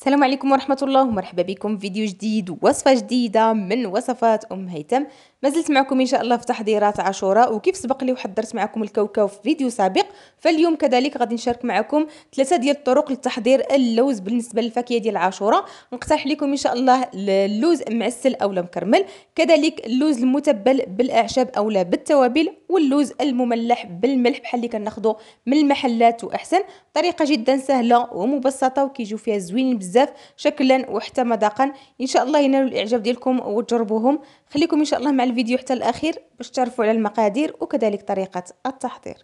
السلام عليكم ورحمة الله ومرحبا بكم في فيديو جديد ووصفة جديدة من وصفات أم هيثم مازلت معكم إن شاء الله في تحضيرات عاشوراء وكيف سبق لي وحضرت معكم الكاوكاو في فيديو سابق فاليوم كذلك غادي نشارك معكم ثلاثة ديال الطرق لتحضير اللوز بالنسبة للفاكهة ديال عاشوراء نقترح لكم إن شاء الله اللوز معسل أو مكرمل كذلك اللوز المتبل بالأعشاب أو بالتوابل واللوز المملح بالملح بحال اللي كناخذو من المحلات واحسن طريقه جدا سهله ومبسطه وكيجيو فيها زوينين بزاف شكلا وحتى مذاقا ان شاء الله ينالوا الاعجاب ديالكم وتجربوهم خليكم ان شاء الله مع الفيديو حتى الاخير باش تعرفوا على المقادير وكذلك طريقه التحضير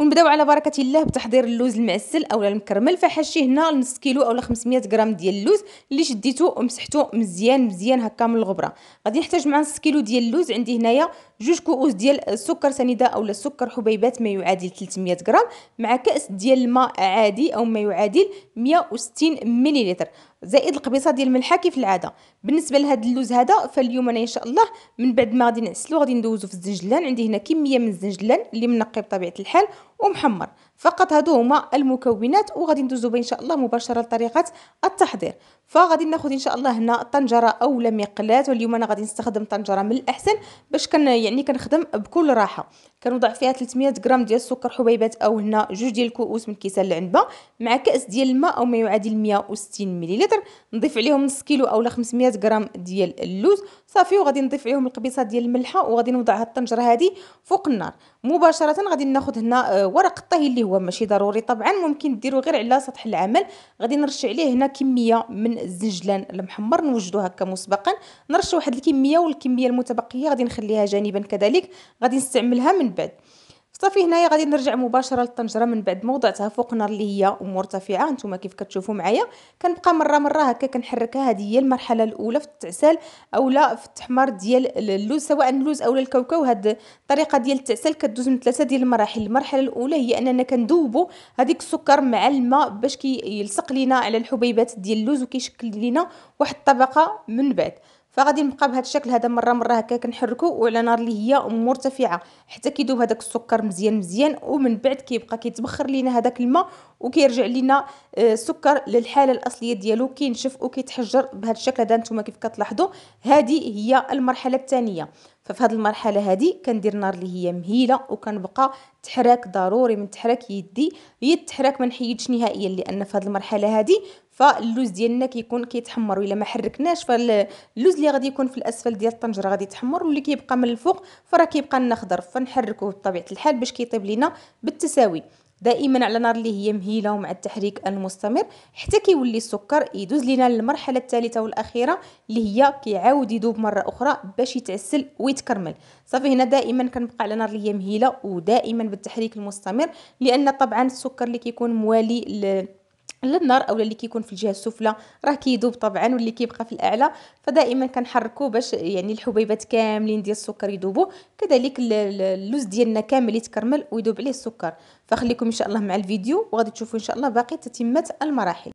ونبداو على بركه الله بتحضير اللوز المعسل اولا المكرمل فحشي هنا نص كيلو اولا 500 غرام ديال اللوز اللي شديته ومسحته مزيان مزيان هكا من الغبره غادي نحتاج مع نص كيلو ديال اللوز عندي هنايا جوج كؤوس ديال السكر سنيده اولا السكر حبيبات ما يعادل 300 غرام مع كاس ديال الماء عادي او ما يعادل 160 مليلتر زائد القبيصه ديال الملحه كيف العاده بالنسبه لهاد اللوز هذا فاليوم انا ان شاء الله من بعد ما غادي نعسلو غادي ندوزو في الزنجلان عندي هنا كميه من الزنجلان اللي منقي بطبيعه الحال ومحمر فقط هادو هما المكونات وغادي ندوزو ان شاء الله مباشره لطريقه التحضير فغادي ناخذ ان شاء الله هنا طنجره اولا مقلاه واليوم انا غادي نستخدم طنجره من الاحسن باش كن يعني كنخدم بكل راحه كنوضع فيها 300 غرام ديال السكر حبيبات او هنا جوج ديال الكؤوس من كيسان العنبه مع كاس ديال الماء او ما يعادل 160 مليلتر نضيف عليهم نص كيلو اولا 500 غرام ديال اللوز صافي وغادي نضيف عليهم القبيصه ديال الملحه وغادي نوضع هاد الطنجره هذه فوق النار مباشره غادي ناخذ هنا آه، ورق الطهي اللي هو هو ماشي ضروري طبعا ممكن ديرو غير على سطح العمل غادي نرش عليه هنا كميه من الزنجلان المحمر نوجدو هكا مسبقا نرش واحد الكميه والكميه المتبقيه غادي نخليها جانبا كذلك غادي نستعملها من بعد صافي هنايا غادي نرجع مباشره للطنجره من بعد ما وضعتها فوق نار اللي هي مرتفعه نتوما كيف كتشوفوا معايا كنبقى مره مره هكا كنحركها هذه هي المرحله الاولى في التعسال اولا في التحمر ديال اللوز سواء اللوز اولا الكاوكاو هاد الطريقه ديال التعسال كدوز من ثلاثه ديال المراحل المرحله الاولى هي اننا كندوبوا هذيك السكر مع الماء باش كيلصق كي لينا على الحبيبات ديال اللوز وكيشكل لينا واحد الطبقه من بعد فغادي نبقى بهذا الشكل هذا مره مره هكا كنحركو وعلى نار اللي هي مرتفعه حتى كيذوب هذاك السكر مزيان مزيان ومن بعد كيبقى كيتبخر لينا هذاك الماء وكيرجع لينا آه، السكر للحاله الاصليه ديالو كينشف وكيتحجر بهذا الشكل هذا نتوما كيف كتلاحظوا هذه هي المرحله الثانيه ففي هذه المرحله هذه كندير النار اللي هي مهيله وكنبقى تحراك ضروري من تحراك يدي هي التحراك ما نحيدش نهائيا لان في هذه المرحله هذه فاللوز ديالنا كيكون كيتحمر الا ما حركناش فاللوز اللي غادي يكون في الاسفل ديال الطنجره غادي يتحمر واللي كيبقى من الفوق فراه كيبقى لنا خضر فنحركوه بطبيعه الحال باش كيطيب لينا بالتساوي دائما على نار اللي هي مهيله ومع التحريك المستمر حتى كيولي السكر يدوز لينا للمرحله الثالثه والاخيره اللي هي كيعاود يذوب مره اخرى باش يتعسل ويتكرمل صافي هنا دائما كنبقى على نار اللي هي مهيله ودائما بالتحريك المستمر لان طبعا السكر اللي كيكون موالي للنار اولا اللي كيكون في الجهه السفلى راه كيذوب طبعا واللي كيبقى في الاعلى فدائما كنحركو باش يعني الحبيبات كاملين ديال السكر يذوبوا كذلك اللوز ديالنا كامل يتكرمل ويذوب عليه السكر فخليكم ان شاء الله مع الفيديو وغادي تشوفوا ان شاء الله باقي تتمه المراحل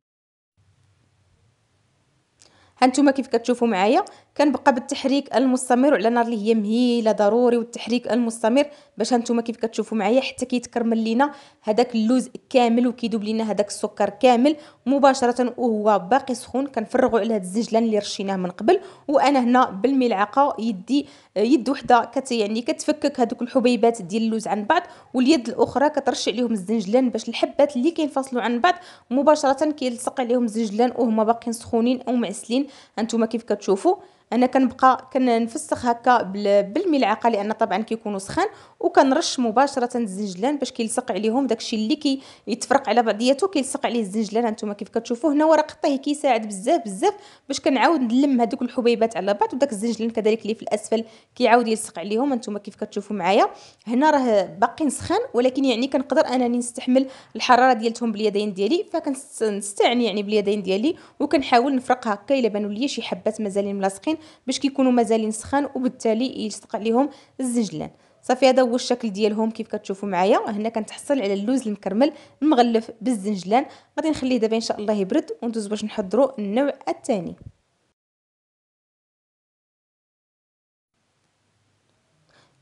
هانتوما كيف كتشوفوا معايا كنبقى بالتحريك المستمر وعلى نار اللي هي مهيله ضروري والتحريك المستمر باش هانتوما كيف كتشوفوا معايا حتى كيتكرمل لينا هذاك اللوز كامل وكيدوب لينا هذاك السكر كامل مباشره وهو باقي سخون كنفرغوا على هاد الزنجلان اللي رشيناه من قبل وانا هنا بالملعقه يدي يد وحده كت يعني كتفكك هذوك الحبيبات ديال اللوز عن بعض واليد الاخرى كترشي عليهم الزنجلان باش الحبات اللي كينفصلوا عن بعض مباشره كيلصق عليهم الزنجلان وهما باقيين سخونين او معسلين هانتوما كيف كتشوفوا انا كنبقى كنفسخ هكا بالملعقه لان طبعا كيكونوا سخان وكنرش مباشره الزنجلان باش كيلصق عليهم داكشي اللي كي يتفرق على بعضياته كيلصق عليه الزنجلان هانتوما كيف كتشوفوا هنا ورق الطهي كيساعد بزاف بزاف باش كنعاود نلم هذوك الحبيبات على بعض وداك الزنجلان كذلك اللي في الاسفل كيعاود يلصق عليهم هانتوما كيف كتشوفوا معايا هنا راه باقي سخان ولكن يعني كنقدر انني نستحمل الحراره ديالتهم باليدين ديالي فكنستعن يعني باليدين ديالي وكنحاول نفرق هكا الا بانوا لي شي حبات مازالين ملاصقين باش كيكونوا مازالين سخان وبالتالي يلصق عليهم الزنجلان صافي هذا هو الشكل ديالهم كيف كتشوفوا معايا هنا كنتحصل على اللوز المكرمل المغلف بالزنجلان غادي نخليه دابا ان شاء الله يبرد وندوز باش نحضروا النوع الثاني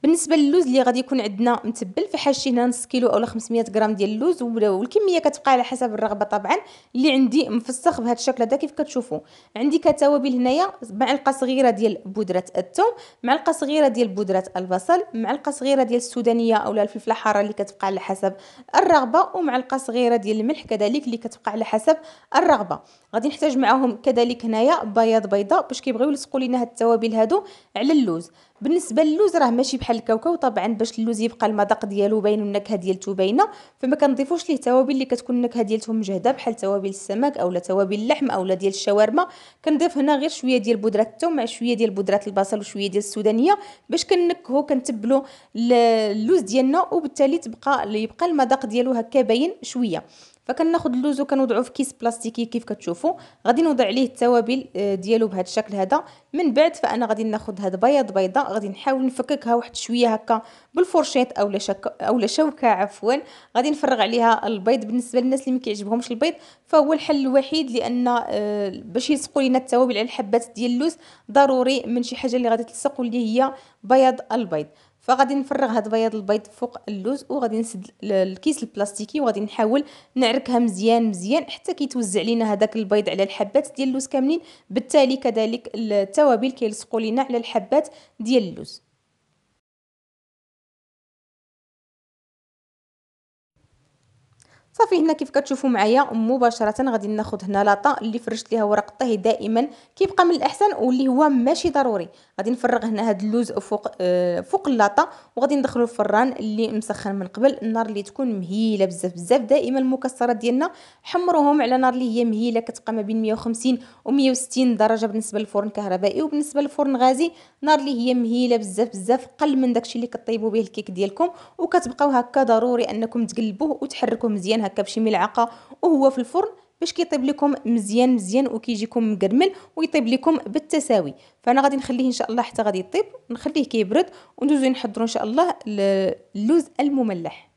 بالنسبه للوز اللي غادي يكون عندنا متبل فحال شي هنا نص كيلو اولا 500 غرام ديال اللوز والكميه كتبقى على حسب الرغبه طبعا اللي عندي مفسخ بهذا الشكل هذا كيف كتشوفوا عندي كتوابل هنايا معلقه صغيره ديال بودره الثوم معلقه صغيره ديال بودره البصل معلقه صغيره ديال السودانيه اولا الفلفله الحاره اللي كتبقى على حسب الرغبه ومعلقه صغيره ديال الملح كذلك اللي كتبقى على حسب الرغبه غادي نحتاج معاهم كذلك هنايا بياض بيضاء باش كيبغيو يلصقوا لينا هاد التوابل هادو على اللوز بالنسبه للوز راه ماشي بحال الكاوكاو طبعا باش اللوز يبقى المذاق ديالو باين والنكهه ديالتو باينه فما كنضيفوش ليه توابل اللي كتكون النكهه ديالتهم مجهده بحال توابل السمك اولا توابل اللحم اولا ديال الشاورما كنضيف هنا غير شويه ديال بودره الثوم مع شويه ديال بودره البصل وشويه ديال السودانيه باش كنكهو كنتبلو اللوز ديالنا وبالتالي تبقى يبقى المذاق ديالو هكا باين شويه فكناخد اللوز وكنوضعو في كيس بلاستيكي كيف كتشوفوا غادي نوضع عليه التوابل آه، ديالو بهذا الشكل هذا من بعد فانا غادي ناخد هاد بياض بيضه غادي نحاول نفككها واحد شويه هكا بالفرشيط اولا شك اولا شوكه عفوا غادي نفرغ عليها البيض بالنسبه للناس اللي ما كيعجبهمش البيض فهو الحل الوحيد لان آه، باش يلصقوا لينا التوابل على الحبات ديال اللوز ضروري من شي حاجه اللي غادي تلصق واللي هي بياض البيض فغادي نفرغ هاد بياض البيض فوق اللوز وغادي نسد الكيس البلاستيكي وغادي نحاول نعركها مزيان مزيان حتى كيتوزع لينا هذاك البيض على الحبات ديال اللوز كاملين بالتالي كذلك التوابل كيلصقوا لينا على الحبات ديال اللوز صافي هنا كيف كتشوفوا معايا مباشره غادي ناخذ هنا لاطا اللي فرشت ليها ورق الطهي دائما كيبقى من الاحسن واللي هو ماشي ضروري غادي نفرغ هنا هاد اللوز فوق آه فوق اللاطا وغادي ندخلو الفران اللي مسخن من قبل النار اللي تكون مهيله بزاف بزاف دائما المكسرات ديالنا حمروهم على نار اللي هي مهيله كتبقى ما بين 150 و 160 درجه بالنسبه للفرن كهربائي وبالنسبه للفرن غازي نار اللي هي مهيله بزاف بزاف قل من داكشي اللي كطيبوا به الكيك ديالكم وكتبقاو هكا ضروري انكم تقلبوه وتحركوه مزيان هكا بشي ملعقه وهو في الفرن باش كيطيب لكم مزيان مزيان وكيجيكم مقرمل ويطيب لكم بالتساوي فانا غادي نخليه ان شاء الله حتى غادي يطيب نخليه كيبرد وندوزو نحضروا ان شاء الله اللوز المملح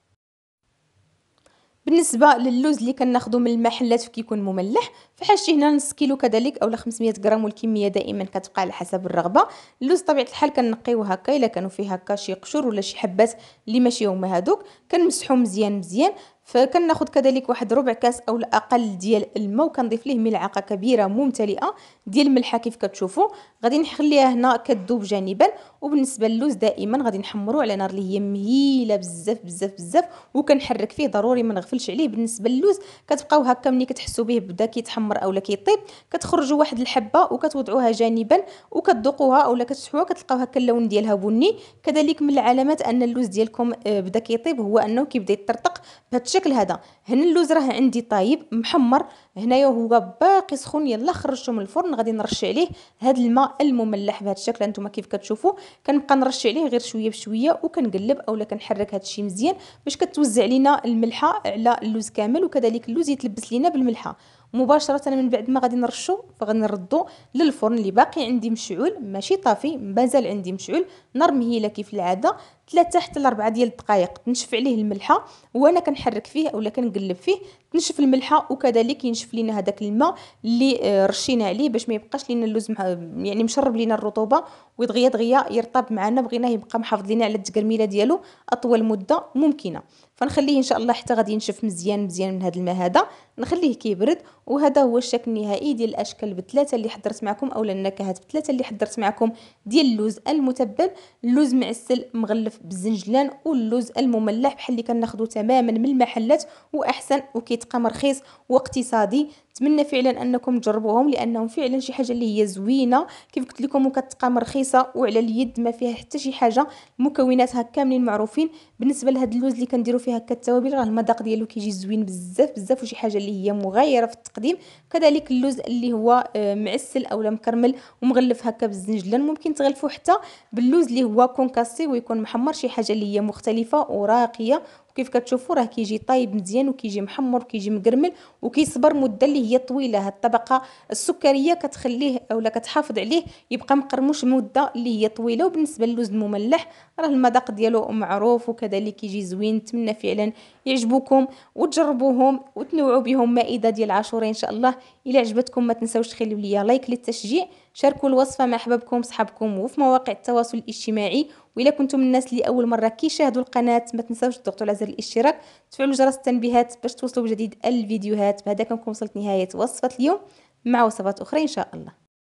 بالنسبه للوز اللي كناخذو من المحلات وكيكون مملح فحاجتي هنا نص كيلو كذلك اولا 500 غرام والكميه دائما كتبقى على حسب الرغبه اللوز طبيعه الحال كنقيوه هكا الا كانوا فيه هكا شي قشور ولا شي حبات اللي ماشي هما هادوك كنمسحو مزيان مزيان فكناخد كذلك واحد ربع كاس او الاقل ديال الماء وكنضيف ليه ملعقه كبيره ممتلئه ديال الملحه كيف كتشوفوا غادي نخليها هنا كتذوب جانبا وبالنسبه للوز دائما غادي نحمرو على نار اللي هي مهيله بزاف بزاف بزاف وكنحرك فيه ضروري ما نغفلش عليه بالنسبه للوز كتبقاو هكا ملي كتحسوا به بدا كيتحمر اولا كيطيب كتخرجوا واحد الحبه وكتوضعوها جانبا وكتذوقوها اولا كتشحوها كتلقاو هكا اللون ديالها بني كذلك من العلامات ان اللوز ديالكم آه، بدا كيطيب هو انه كيبدا يطرطق بهذا بالشكل هذا هنا اللوز راه عندي طايب محمر هنايا هو باقي سخون يلا خرجته من الفرن غادي نرش عليه هذا الماء المملح بهذا الشكل انتم كيف كتشوفوا كنبقى نرش عليه غير شويه بشويه وكنقلب اولا كنحرك هذا الشيء مزيان باش كتوزع لينا الملحه على اللوز كامل وكذلك اللوز يتلبس لينا بالملحه مباشره من بعد ما غادي نرشو فغنردو للفرن اللي باقي عندي مشعول ماشي طافي مازال عندي مشعول نار مهيله كيف العاده ثلاثة حتى لأربعة ديال الدقائق تنشف عليه الملحه وانا كنحرك فيه اولا كنقلب فيه تنشف الملحه وكذلك ينشف لينا هذاك الماء اللي آه، رشينا عليه باش ما يبقاش لينا اللوز يعني مشرب لينا الرطوبه ودغيا دغيا يرطب معنا بغيناه يبقى محافظ لينا على التكرميله ديالو اطول مده ممكنه فنخليه ان شاء الله حتى غادي ينشف مزيان مزيان من هذا الماء هذا نخليه كيبرد وهذا هو الشكل النهائي ديال الاشكال بثلاثه اللي حضرت معكم اولا النكهات بثلاثه اللي حضرت معكم ديال اللوز المتبل اللوز معسل مغلف بالزنجلان واللوز المملح بحال اللي كناخذو تماما من المحلات واحسن وكي كيتقام رخيص واقتصادي نتمنى فعلا انكم تجربوهم لانهم فعلا شي حاجه اللي هي زوينه كيف قلت لكم وكتقام رخيصه وعلى اليد ما فيها حتى شي حاجه مكوناتها كاملين معروفين بالنسبه لهاد اللوز اللي كنديروا فيه هكا التوابل راه المذاق ديالو كيجي زوين بزاف بزاف وشي حاجه اللي هي مغايره في التقديم كذلك اللوز اللي هو آه، معسل اولا مكرمل ومغلف هكا بالزنجلان ممكن تغلفوا حتى باللوز اللي هو كونكاسي ويكون محمر شي حاجه اللي هي مختلفه وراقيه وكيف كتشوفوا راه كيجي طايب مزيان وكيجي محمر وكيجي مقرمل وكيصبر مده اللي هي طويله هاد الطبقه السكريه كتخليه اولا كتحافظ عليه يبقى مقرموش مده اللي هي طويله وبالنسبه للوز المملح راه المذاق ديالو معروف وكذلك كيجي زوين نتمنى فعلا يعجبوكم وتجربوهم وتنوعوا بهم مائده ديال عاشوره ان شاء الله الا عجبتكم ما تنساوش تخليو ليا لايك للتشجيع شاركوا الوصفه مع احبابكم صحابكم وفي مواقع التواصل الاجتماعي والا كنتم من الناس اللي اول مره كيشاهدوا القناه ما تنساوش تضغطوا على زر الاشتراك تفعلوا جرس التنبيهات باش توصلوا بجديد الفيديوهات بهذا كنكون وصلت نهايه وصفه اليوم مع وصفات اخرى ان شاء الله